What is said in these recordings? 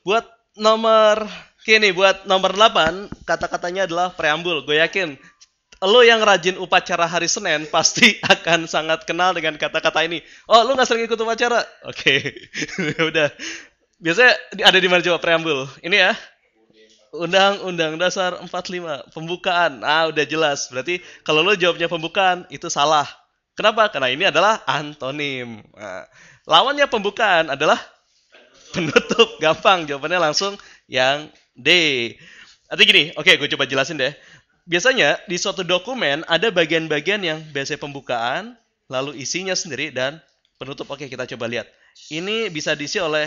Buat nomor kini buat nomor 8 kata-katanya adalah preambul. Gue yakin lo yang rajin upacara hari Senin pasti akan sangat kenal dengan kata-kata ini. Oh, lo nggak sering ikut upacara? Oke, okay. udah. Biasanya ada di mana coba preambul? Ini ya. Undang-Undang Dasar 45, pembukaan. Ah, udah jelas. Berarti kalau lo jawabnya pembukaan, itu salah. Kenapa? Karena ini adalah antonim. Nah, lawannya pembukaan adalah penutup gampang jawabannya langsung yang D. Artinya gini, oke gue coba jelasin deh. Biasanya di suatu dokumen ada bagian-bagian yang biasanya pembukaan, lalu isinya sendiri dan penutup. Oke, kita coba lihat. Ini bisa diisi oleh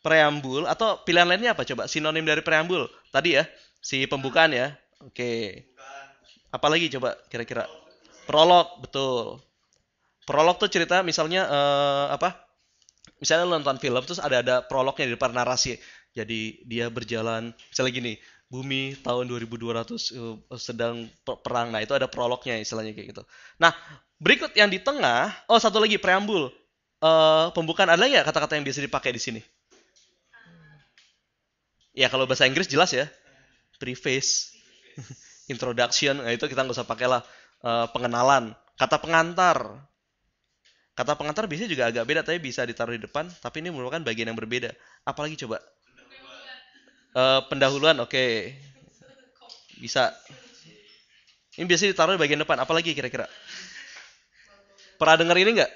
preambul atau pilihan lainnya apa coba? Sinonim dari preambul tadi ya, si pembukaan ya. Oke. Apalagi coba kira-kira? Prolog, betul. Prolog tuh cerita misalnya uh, apa? misalnya lu nonton film terus ada ada prolognya di depan narasi jadi dia berjalan misalnya gini bumi tahun 2200 uh, eh, sedang perang nah itu ada prolognya istilahnya kayak gitu nah berikut yang di tengah oh satu lagi preambul uh, pembukaan ada ya kata-kata yang biasa dipakai di sini ya kalau bahasa Inggris jelas ya preface introduction nah itu kita nggak usah pakailah uh, eh, pengenalan kata pengantar Kata pengantar biasanya juga agak beda, tapi bisa ditaruh di depan. Tapi ini merupakan bagian yang berbeda. Apalagi coba? Pendahuluan. Uh, pendahuluan, oke. Okay. Bisa. Ini biasanya ditaruh di bagian depan. Apalagi kira-kira? Pernah dengar ini nggak?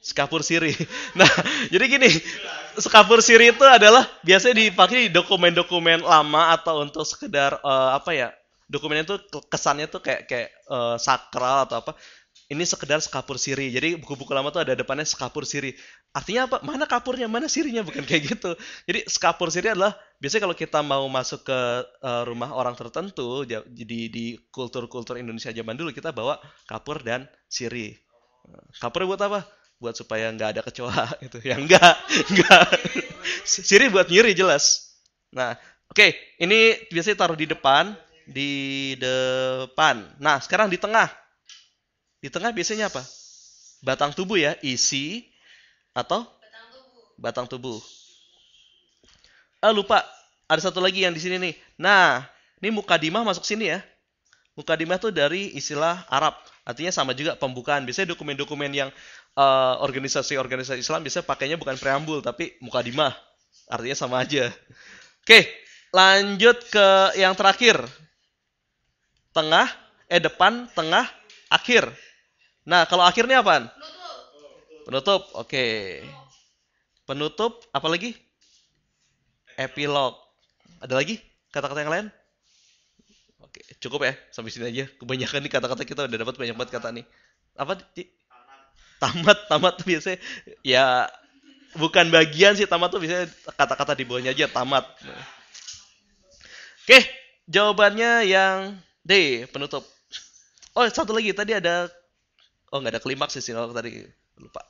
Sekapur siri. Nah, jadi gini, sekapur siri itu adalah biasanya dipakai di dokumen-dokumen lama atau untuk sekedar uh, apa ya dokumennya tuh kesannya tuh kayak kayak uh, sakral atau apa ini sekedar sekapur siri. Jadi buku-buku lama tuh ada depannya sekapur siri. Artinya apa? Mana kapurnya, mana sirinya? Bukan kayak gitu. Jadi sekapur siri adalah biasanya kalau kita mau masuk ke uh, rumah orang tertentu jadi di kultur-kultur Indonesia zaman dulu kita bawa kapur dan siri. Kapur buat apa? Buat supaya nggak ada kecoa itu. Ya enggak, enggak. Siri buat nyiri jelas. Nah, oke, okay, ini biasanya taruh di depan di depan. Nah, sekarang di tengah. Di tengah biasanya apa? Batang tubuh ya, isi atau batang tubuh. Batang tubuh. Ah, lupa. Ada satu lagi yang di sini nih. Nah, ini mukadimah masuk sini ya. Mukadimah itu dari istilah Arab. Artinya sama juga pembukaan. Biasanya dokumen-dokumen yang eh, organisasi-organisasi uh, Islam biasanya pakainya bukan preambul tapi mukadimah. Artinya sama aja. Oke, lanjut ke yang terakhir tengah, eh depan, tengah, akhir. Nah, kalau akhirnya apa? Penutup. Penutup. Oke. Okay. Penutup lagi Epilog. Ada lagi kata-kata yang lain? Oke, okay. cukup ya. Sampai sini aja. Kebanyakan nih kata-kata kita udah dapat banyak banget kata nih. Apa? Tamat, tamat tuh biasanya ya bukan bagian sih tamat tuh biasanya kata-kata di bawahnya aja tamat. Oke, jawabannya yang D penutup oh satu lagi tadi ada oh nggak ada klimaks sih oh, kalau tadi lupa